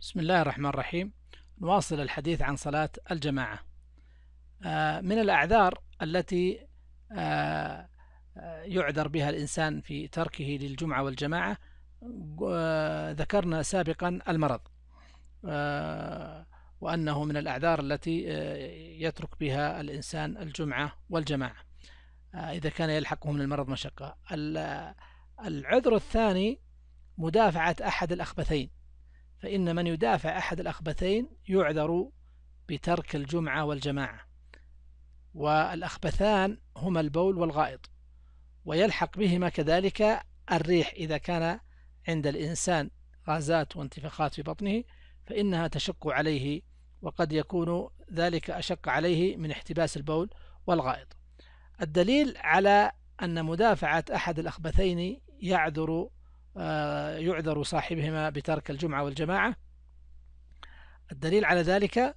بسم الله الرحمن الرحيم نواصل الحديث عن صلاة الجماعة آه، من الأعذار التي آه، آه، يعذر بها الإنسان في تركه للجمعة والجماعة ذكرنا سابقا المرض وأنه من الأعذار التي يترك بها الإنسان الجمعة والجماعة إذا كان يلحقه من المرض مشقة العذر الثاني مدافعة أحد الأخبثين فإن من يدافع أحد الأخبثين يعذر بترك الجمعة والجماعة والأخبثان هما البول والغائط ويلحق بهما كذلك الريح إذا كان عند الإنسان غازات وانتفاخات في بطنه فإنها تشق عليه وقد يكون ذلك أشق عليه من احتباس البول والغائط الدليل على أن مدافعة أحد الأخبثين يعذر آه، يعذر صاحبهما بترك الجمعة والجماعة الدليل على ذلك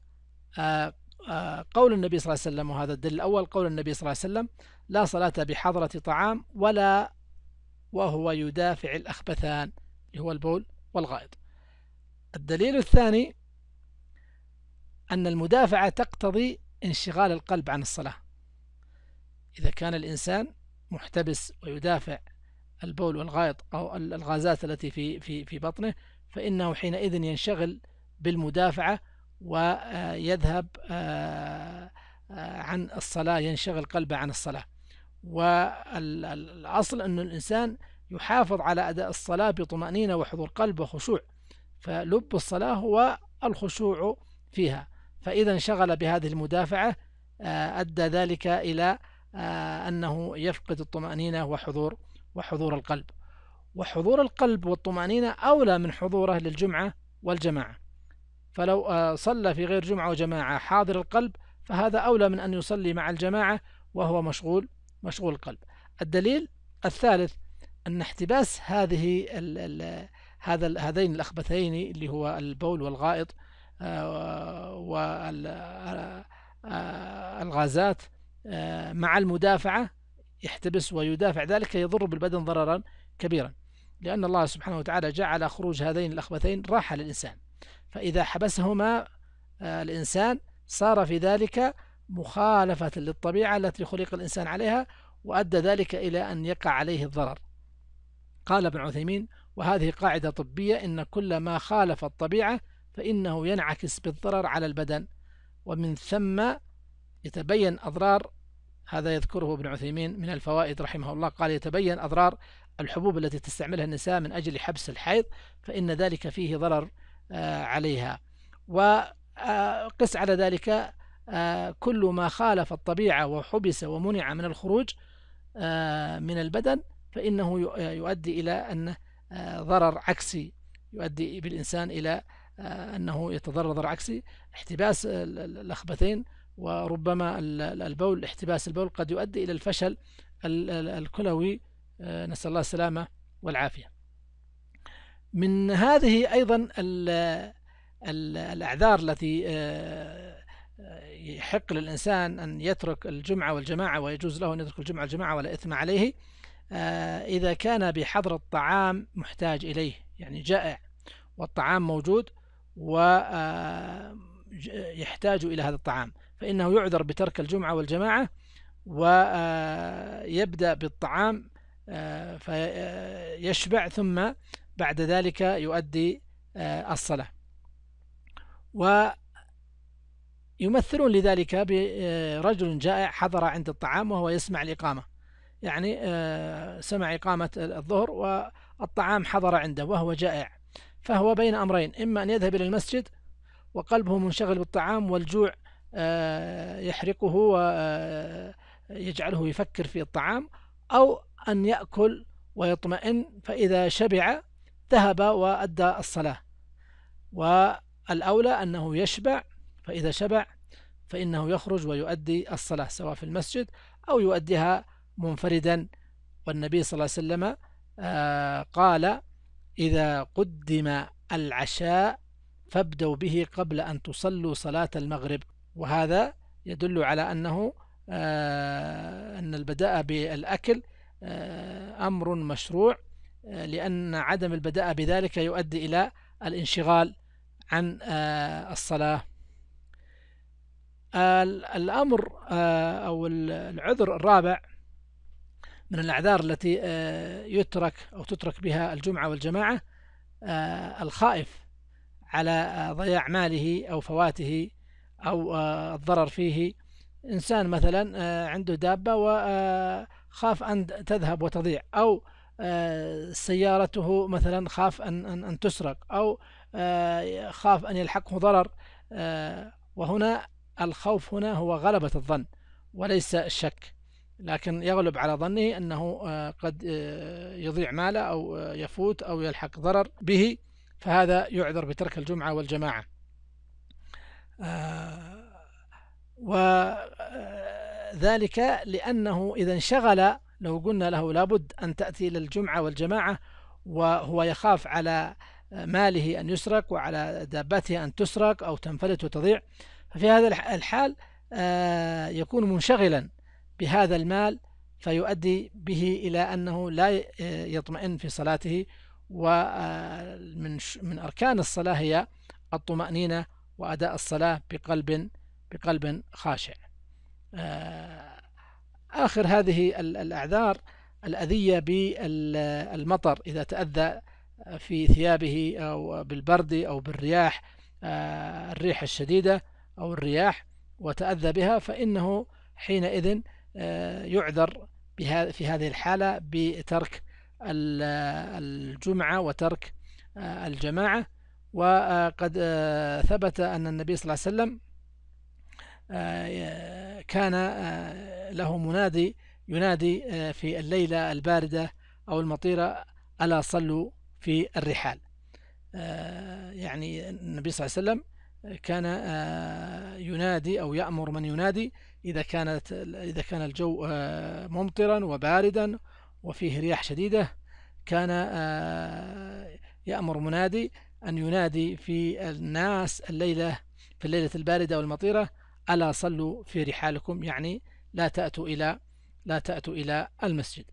آه، آه، قول النبي صلى الله عليه وسلم وهذا الدليل الأول قول النبي صلى الله عليه وسلم لا صلاة بحضرة طعام ولا وهو يدافع الأخبثان اللي هو البول والغائط الدليل الثاني أن المدافعة تقتضي انشغال القلب عن الصلاة إذا كان الإنسان محتبس ويدافع البول والغائط أو الغازات التي في في في بطنه فإنه حينئذ ينشغل بالمدافعة ويذهب آه، آه، آه، عن الصلاة ينشغل قلبه عن الصلاة والأصل أن الإنسان يحافظ على أداء الصلاة بطمأنينة وحضور قلب وخشوع فلب الصلاة هو الخشوع فيها فإذا انشغل بهذه المدافعة أدى ذلك إلى أنه يفقد الطمأنينة وحضور وحضور القلب وحضور القلب والطمأنينة أولى من حضوره للجمعة والجماعة فلو آه، صلى في غير جمعة وجماعة حاضر القلب فهذا أولى من أن يصلي مع الجماعة وهو مشغول مشغول القلب الدليل الثالث أن احتباس هذه هذا هذين الأخبثين اللي هو البول والغائط آه، والغازات آه، مع المدافعة يحتبس ويدافع ذلك يضر بالبدن ضررا كبيرا لأن الله سبحانه وتعالى جعل خروج هذين الأخبثين راحة للإنسان فإذا حبسهما آه، الإنسان صار في ذلك مخالفة للطبيعة التي خلق الإنسان عليها وأدى ذلك إلى أن يقع عليه الضرر قال ابن عثيمين وهذه قاعدة طبية إن كل ما خالف الطبيعة فإنه ينعكس بالضرر على البدن ومن ثم يتبين أضرار هذا يذكره ابن عثيمين من الفوائد رحمه الله قال يتبين أضرار الحبوب التي تستعملها النساء من أجل حبس الحيض فإن ذلك فيه ضرر آه، عليها وقس آه، على ذلك آه، كل ما خالف الطبيعة وحبس ومنع من الخروج من البدن فإنه يؤدي إلى أن ضرر عكسي يؤدي بالإنسان إلى أنه يتضرر ضرر عكسي احتباس الأخبثين وربما البول احتباس البول قد يؤدي إلى الفشل الكلوي آه، نسأل الله السلامة والعافية من هذه أيضا الأعذار التي آه، آه، يحق للإنسان أن يترك الجمعة والجماعة ويجوز له أن يترك الجمعة والجماعة ولا إثم عليه إذا كان بحضر الطعام محتاج إليه يعني جائع والطعام موجود ويحتاج إلى هذا الطعام فإنه يعذر بترك الجمعة والجماعة ويبدأ آه، بالطعام آه، فيشبع ثم بعد ذلك يؤدي آه، الصلاة ويمثلون لذلك برجل جائع حضر عند الطعام وهو يسمع الإقامة يعني سمع إقامة الظهر والطعام حضر عنده وهو جائع فهو بين أمرين إما أن يذهب إلى المسجد وقلبه منشغل بالطعام والجوع آه، يحرقه ويجعله آه، يفكر في الطعام أو أن يأكل ويطمئن فإذا شبع ذهب وأدى الصلاة والأولى أنه يشبع فإذا شبع فإنه يخرج ويؤدي الصلاة سواء في المسجد أو يؤديها منفردا والنبي صلى الله عليه وسلم آه، قال إذا قدم العشاء فابدوا به قبل أن تصلوا صلاة المغرب وهذا يدل على أنه آه، أن البداءة بالأكل آه، أمر مشروع آه، لأن عدم البداءة بذلك يؤدي إلى الانشغال عن الصلاة الأمر أو العذر الرابع من الأعذار التي يترك أو تترك بها الجمعة والجماعة الخائف على ضياع ماله أو فواته أو آه، الضرر فيه إنسان مثلا آه، عنده دابة وخاف آه، أن تذهب وتضيع أو سيارته مثلا خاف أن, أن, تسرق أو خاف أن يلحقه ضرر وهنا الخوف هنا هو غلبة الظن وليس الشك لكن يغلب على ظنه أنه قد يضيع ماله أو يفوت أو يلحق ضرر به فهذا يعذر بترك الجمعة والجماعة وذلك لأنه إذا انشغل لو قلنا له لابد أن تأتي إلى الجمعة والجماعة وهو يخاف على ماله أن يسرق وعلى دابته أن تسرق أو تنفلت وتضيع ففي هذا الحال آه، يكون منشغلا بهذا المال فيؤدي به إلى أنه لا آه، يطمئن في صلاته ومن آه، من أركان الصلاة هي الطمأنينة وأداء الصلاة بقلب بقلب خاشع آه، آخر هذه الأعذار الأذية بالمطر إذا تأذى في ثيابه أو بالبرد أو بالرياح آه، الريح الشديدة أو الرياح وتأذى بها فإنه حينئذ آه، يعذر في هذه الحالة بترك الجمعة وترك الجماعة وقد ثبت أن النبي صلى الله عليه وسلم آه، كان آه، له منادي ينادي آه، في الليلة الباردة أو المطيرة ألا صلوا في الرحال يعني النبي صلى الله عليه وسلم كان ينادي أو يأمر من ينادي إذا كانت إذا كان الجو ممطرا وباردا وفيه رياح شديدة كان يأمر منادي أن ينادي في الناس الليلة في الليلة الباردة والمطيرة ألا صلوا في رحالكم يعني لا تأتوا إلى لا تأتوا إلى المسجد